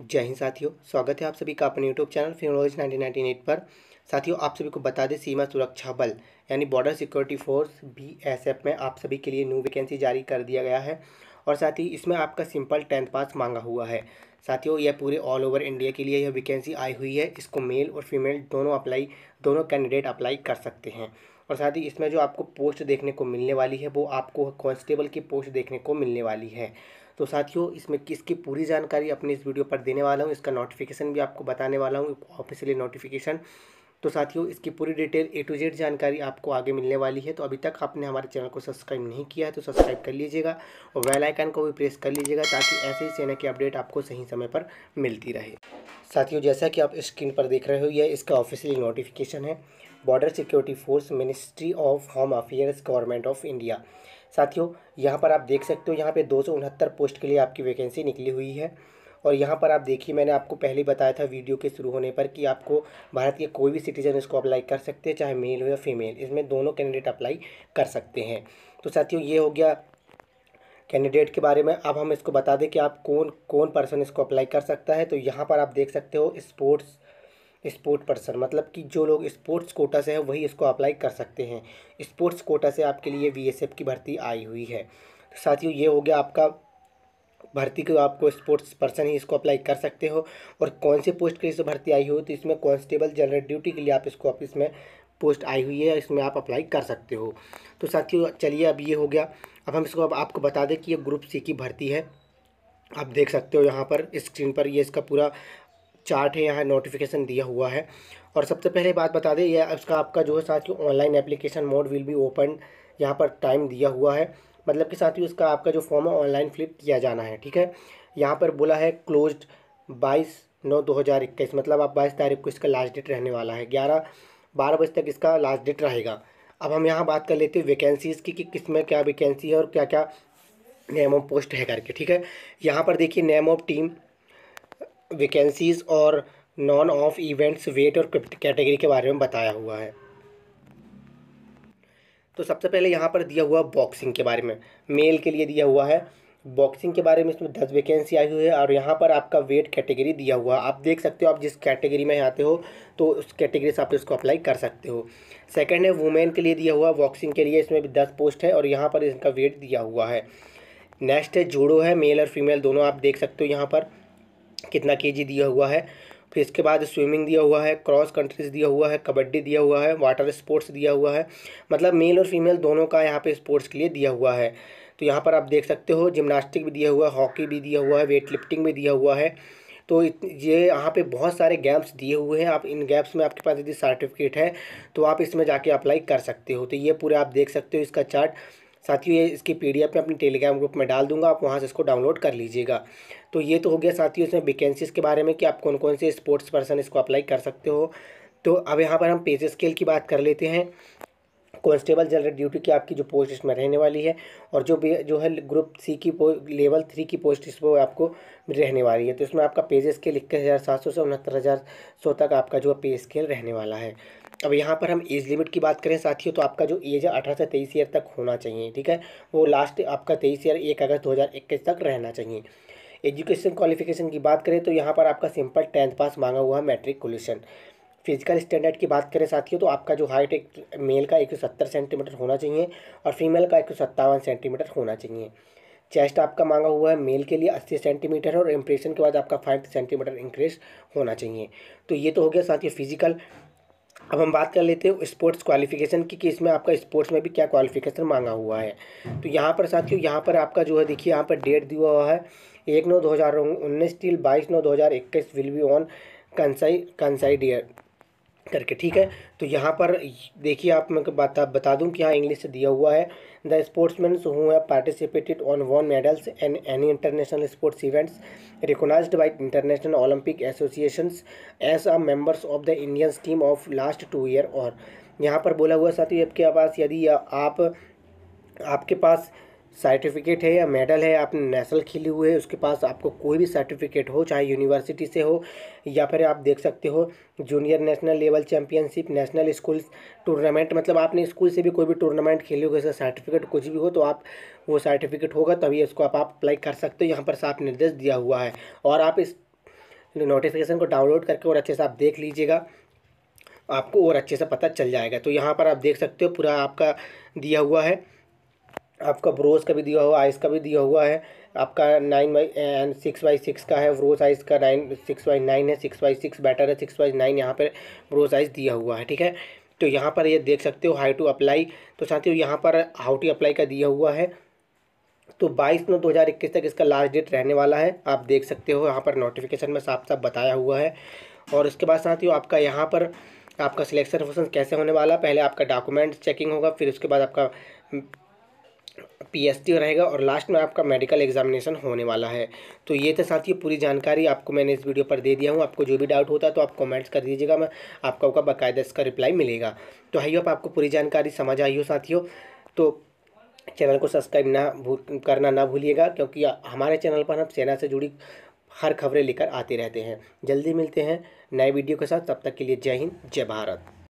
जय हिंद साथियों स्वागत है आप सभी का अपने YouTube channel Finology nineteen eight पर साथियों आप सभी को बता दें सीमा सुरक्षा बल यानी border security force B S F में आप सभी के लिए न्यू वैकेंसी जारी कर दिया गया है और साथ ही इसमें आपका सिंपल टेंथ पास मांगा हुआ है साथियों यह पूरे ऑल ओवर इंडिया के लिए यह वैकेंसी आई हुई है इसको मेल और फीमेल दोनों अप्लाई दोनों कैंडिडेट अप्लाई कर सकते हैं और साथ ही इसमें जो आपको पोस्ट देखने को मिलने वाली है वो आपको कॉन्स्टेबल की पोस्ट देखने को मिलने वाली है तो साथियों इसमें किसकी पूरी जानकारी अपने इस वीडियो पर देने वाला हूँ इसका नोटिफिकेशन भी आपको बताने वाला हूँ ऑफिशियली नोटिफिकेशन तो साथियों इसकी पूरी डिटेल ए टू जेड जानकारी आपको आगे मिलने वाली है तो अभी तक आपने हमारे चैनल को सब्सक्राइब नहीं किया है तो सब्सक्राइब कर लीजिएगा और वेल आइकन को भी प्रेस कर लीजिएगा ताकि ऐसे ही सेना की अपडेट आपको सही समय पर मिलती रहे साथियों जैसा कि आप स्क्रीन पर देख रहे हो यह इसका ऑफिशियली नोटिफिकेशन है border security force ministry of home affairs government of India साथियों यहाँ पर आप देख सकते हो यहाँ पे दो पोस्ट के लिए आपकी वैकेंसी निकली हुई है और यहाँ पर आप देखिए मैंने आपको पहले बताया था वीडियो के शुरू होने पर कि आपको भारत के कोई भी सिटीजन इसको अप्लाई कर सकते हैं चाहे मेल हो या फीमेल इसमें दोनों कैंडिडेट अप्लाई कर सकते हैं तो साथियों ये हो गया कैंडिडेट के बारे में अब हम इसको बता दें कि आप कौन कौन पर्सन इसको अप्लाई कर सकता है तो यहाँ पर आप देख सकते हो स्पोर्ट्स स्पोर्ट पर्सन मतलब कि जो लोग स्पोर्ट्स कोटा से हैं वही इसको अप्लाई कर सकते हैं स्पोर्ट्स कोटा से आपके लिए बीएसएफ की भर्ती आई हुई है तो साथियों ये हो गया आपका भर्ती को आपको स्पोर्ट्स पर्सन ही इसको अप्लाई कर सकते हो और कौन से पोस्ट के लिए भर्ती आई हो तो इसमें कॉन्स्टेबल जनरल ड्यूटी के लिए आप इसको ऑफिस में पोस्ट आई हुई है इसमें आप अप्लाई कर सकते हो तो साथियों चलिए अब ये हो गया अब हम इसको अब आपको बता दें कि ये ग्रुप सी की भर्ती है आप देख सकते हो यहाँ पर स्क्रीन पर ये इसका पूरा चार्ट है यहाँ नोटिफिकेशन दिया हुआ है और सबसे पहले बात बता दें यह इसका आपका जो है साथ ही online application mode will be open यहाँ पर टाइम दिया हुआ है मतलब कि साथ ही उसका आपका जो फॉर्म है ऑनलाइन फिलिप किया जाना है ठीक है यहाँ पर बोला है क्लोज बाईस नौ दो हज़ार इक्कीस मतलब आप बाईस तारीख को इसका लास्ट डेट रहने वाला है ग्यारह बारह बजे तक इसका लास्ट डेट रहेगा अब हम यहाँ बात कर लेते हैं वैकेंसीज़ की कि किस में क्या वैकेंसी है और क्या क्या नेम ऑफ पोस्ट है करके ठीक है यहाँ पर देखिए नेम ऑफ टीम वैकेंसीज़ और नॉन ऑफ इवेंट्स वेट और कैटेगरी के बारे में बताया हुआ है तो सबसे पहले यहाँ पर दिया हुआ बॉक्सिंग के बारे में मेल के लिए दिया हुआ है बॉक्सिंग के बारे में इसमें दस वैकेंसी आई हुई है और यहाँ पर आपका वेट कैटेगरी दिया हुआ आप देख सकते हो आप जिस कैटेगरी में आते हो तो उस कैटेगरी से आप इसको अप्लाई कर सकते हो सेकंड है वुमेन के लिए दिया हुआ बॉक्सिंग के लिए इसमें भी दस पोस्ट है और यहाँ पर इनका वेट दिया हुआ है नेक्स्ट है जूडो है मेल और फीमेल दोनों आप देख सकते हो यहाँ पर कितना के दिया हुआ है फिर इसके बाद स्विमिंग दिया हुआ है क्रॉस कंट्रीज दिया हुआ है कबड्डी दिया हुआ है वाटर स्पोर्ट्स दिया हुआ है मतलब मेल और फीमेल दोनों का यहाँ पे स्पोर्ट्स के लिए दिया हुआ है तो यहाँ पर आप देख सकते हो जिमनास्टिक भी दिया हुआ है हॉकी भी दिया हुआ है वेट लिफ्टिंग भी दिया हुआ है तो ये यहाँ पे बहुत सारे गैप्स दिए हुए हैं आप इन गैप्स में आपके पास यदि सर्टिफिकेट है तो आप इसमें जाके अप्लाई कर सकते हो तो ये पूरे आप देख सकते हो इसका चार्ट साथ ही ये इसकी एफ मैं अपने टेलीग्राम ग्रुप में डाल दूंगा आप वहाँ से इसको डाउनलोड कर लीजिएगा तो ये तो हो गया साथ ही उसमें वैकेंसीज के बारे में कि आप कौन कौन से स्पोर्ट्स पर्सन इसको अप्लाई कर सकते हो तो अब यहाँ पर हम पेज स्केल की बात कर लेते हैं कॉन्स्टेबल जनरल ड्यूटी की आपकी जो पोस्ट इसमें रहने वाली है और जो जो है ग्रुप सी की लेवल थ्री की पोस्ट इस आपको रहने वाली है तो इसमें आपका पेज स्केल इक्कीस हज़ार सात सौ से उनहत्तर हज़ार सौ तक आपका जो पे स्केल रहने वाला है अब यहाँ पर हम एज लिमिट की बात करें साथियों तो आपका जो एज है अठारह से तेईस ईयर तक होना चाहिए ठीक है वो लास्ट आपका तेईस ईयर एक अगस्त दो हज़ार इक्कीस तक रहना चाहिए एजुकेशन क्वालिफिकेशन की बात करें तो यहाँ पर आपका सिंपल टेंथ पास मांगा हुआ है मैट्रिक मेट्रिकुलेशन फिजिकल स्टैंडर्ड की बात करें साथियों तो आपका जो हाइट एक मेल का एक सेंटीमीटर होना चाहिए और फीमेल का एक सेंटीमीटर होना चाहिए चेस्ट आपका मांगा हुआ है मेल के लिए अस्सी सेंटीमीटर और इम्प्रेशन के बाद आपका फाइव सेंटीमीटर इंक्रीज होना चाहिए तो ये तो हो गया साथियों फिजिकल अब हम बात कर लेते हैं स्पोर्ट्स क्वालिफिकेशन की कि इसमें आपका स्पोर्ट्स में भी क्या क्वालिफिकेशन मांगा हुआ है तो यहाँ पर साथियों यहाँ पर आपका जो है देखिए यहाँ पर डेट दिया हुआ है एक नौ दो हज़ार उन्नीस टील बाईस नौ दो हज़ार इक्कीस विल बी ऑन कंसाई ईयर करके ठीक है हाँ। तो यहाँ पर देखिए आप मैं बता बता दूँ कि यहाँ इंग्लिश से दिया हुआ है the sportsman who participated on won medals and any international sports events recognize by international Olympic association as a members of the Indians team of last two year और यहाँ पर बोला हुआ ही आपके पास यदि आप आपके पास सर्टिफिकेट है या मेडल है आपने नेशनल खेले हुए है उसके पास आपको कोई भी सर्टिफिकेट हो चाहे यूनिवर्सिटी से हो या फिर आप देख सकते हो junior national level championship national school tournament मतलब आपने स्कूल से भी कोई भी टूर्नामेंट खेले हो जैसे सर्टिफिकेट कुछ भी हो तो आप वो सर्टिफिकेट होगा तभी इसको आप अप्लाई कर सकते हो यहाँ पर साफ निर्देश दिया हुआ है और आप इस नोटिफिकेशन को डाउनलोड करके और अच्छे से आप देख लीजिएगा आपको और अच्छे से पता चल जाएगा तो यहाँ पर आप देख सकते हो पूरा आपका दिया हुआ है आपका ब्रोज का भी दिया हुआ आइस का भी दिया हुआ है आपका nine by and six by six का है ब्रोज आइस का नाइन सिक्स बाई नाइन है सिक्स बाई सिक्स बैटर है सिक्स बाई नाइन यहाँ पर ब्रोज आइस दिया हुआ है ठीक है तो यहाँ पर ये देख सकते हो हाई टू अप्लाई तो साथियों यहाँ पर हाउ टू अप्लाई का दिया हुआ है तो बाईस नौ इक्कीस तक इसका लास्ट डेट रहने वाला है आप देख सकते हो यहाँ पर नोटिफिकेशन में साफ साफ बताया हुआ है और उसके बाद साथियों आपका यहाँ पर आपका सिलेक्शन प्रोसेस कैसे होने वाला पहले आपका डॉक्यूमेंट चेकिंग होगा फिर उसके बाद आपका पी रहेगा और लास्ट में आपका मेडिकल एग्जामिनेशन होने वाला है तो ये तो साथियों पूरी जानकारी आपको मैंने इस वीडियो पर दे दिया हूँ आपको जो भी डाउट होता है तो आप कमेंट्स कर दीजिएगा मैं आपका उसका बाकायदा इसका रिप्लाई मिलेगा तो हाई आप आपको पूरी जानकारी समझ आई हो साथियों तो चैनल को सब्सक्राइब ना भूल करना ना भूलिएगा क्योंकि हमारे चैनल पर हम सेना से जुड़ी हर खबरें लेकर आते रहते हैं जल्दी मिलते हैं नए वीडियो के साथ तब तक के लिए जय हिंद जय भारत